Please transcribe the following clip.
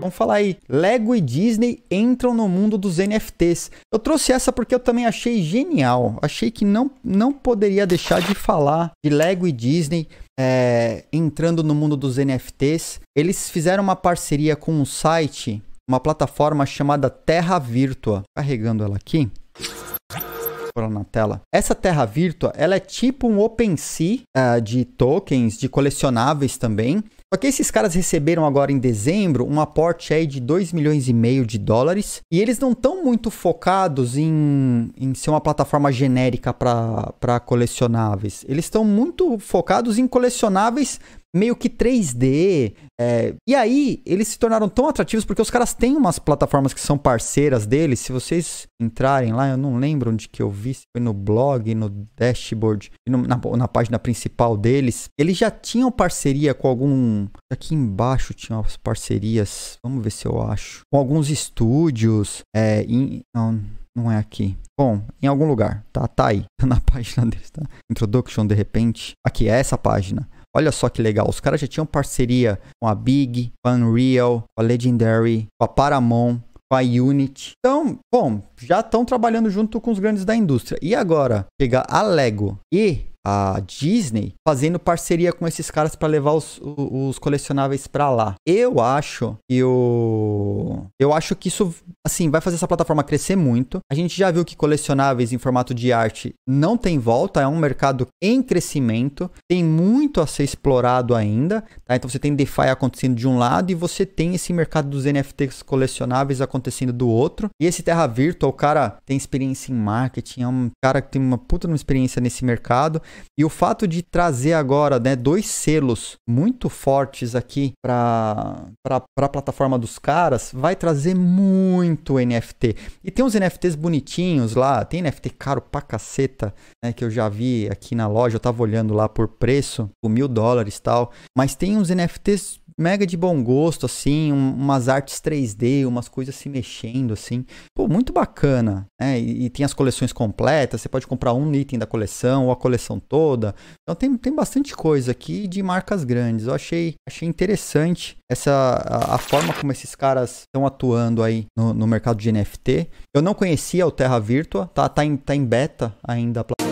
Vamos falar aí. Lego e Disney entram no mundo dos NFTs. Eu trouxe essa porque eu também achei genial. Achei que não, não poderia deixar de falar de Lego e Disney é, entrando no mundo dos NFTs. Eles fizeram uma parceria com um site, uma plataforma chamada Terra Virtua. Carregando ela aqui na tela. Essa Terra Virtua, ela é tipo um OpenSea uh, de tokens, de colecionáveis também, só que esses caras receberam agora em dezembro um aporte aí de 2 milhões e meio de dólares e eles não estão muito focados em, em ser uma plataforma genérica para colecionáveis. Eles estão muito focados em colecionáveis meio que 3D. É, e aí, eles se tornaram tão atrativos porque os caras têm umas plataformas que são parceiras deles. Se vocês entrarem lá, eu não lembro onde que eu vi, se foi no blog, no dashboard, no, na, na, página principal deles. Eles já tinham parceria com algum. Aqui embaixo tinham as parcerias. Vamos ver se eu acho. Com alguns estúdios. É, não, não é aqui. Bom, em algum lugar, tá? Tá aí, na página deles, tá? Introduction, de repente. Aqui, é essa página. Olha só que legal, os caras já tinham parceria com a Big, com a Unreal, com a Legendary, com a Paramount, com a Unity. Então, bom, já estão trabalhando junto com os grandes da indústria. E agora, pegar a Lego e a Disney fazendo parceria com esses caras para levar os, os colecionáveis para lá. Eu acho que o eu acho que isso assim vai fazer essa plataforma crescer muito. A gente já viu que colecionáveis em formato de arte não tem volta, é um mercado em crescimento, tem muito a ser explorado ainda, tá? Então você tem DeFi acontecendo de um lado e você tem esse mercado dos NFTs colecionáveis acontecendo do outro. E esse Terra Virtual, o cara tem experiência em marketing, é um cara que tem uma puta uma experiência nesse mercado. E o fato de trazer agora né, dois selos muito fortes aqui para a plataforma dos caras vai trazer muito NFT. E tem uns NFTs bonitinhos lá, tem NFT caro pra caceta, né, que eu já vi aqui na loja, eu tava olhando lá por preço, por mil dólares e tal. Mas tem uns NFTs mega de bom gosto, assim, um, umas artes 3D, umas coisas se mexendo, assim. Pô, muito bacana, né? E, e, tem as coleções completas, você pode comprar um item da coleção ou a coleção toda. Então tem, tem bastante coisa aqui de marcas grandes. Eu achei, achei interessante essa a, a forma como esses caras estão atuando aí no, no, mercado de NFT. Eu não conhecia o Terra Virtua, tá, tá, em, tá em beta ainda a plataforma.